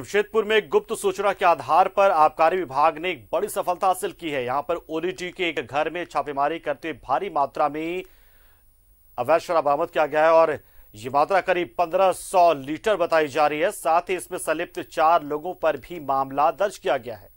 जमशेदपुर में गुप्त सूचना के आधार पर आबकारी विभाग ने एक बड़ी सफलता हासिल की है यहां पर ओडीटी के एक घर में छापेमारी करते हुए भारी मात्रा में अवैध शराब बरामद किया गया है और ये मात्रा करीब 1500 लीटर बताई जा रही है साथ ही इसमें संलिप्त चार लोगों पर भी मामला दर्ज किया गया है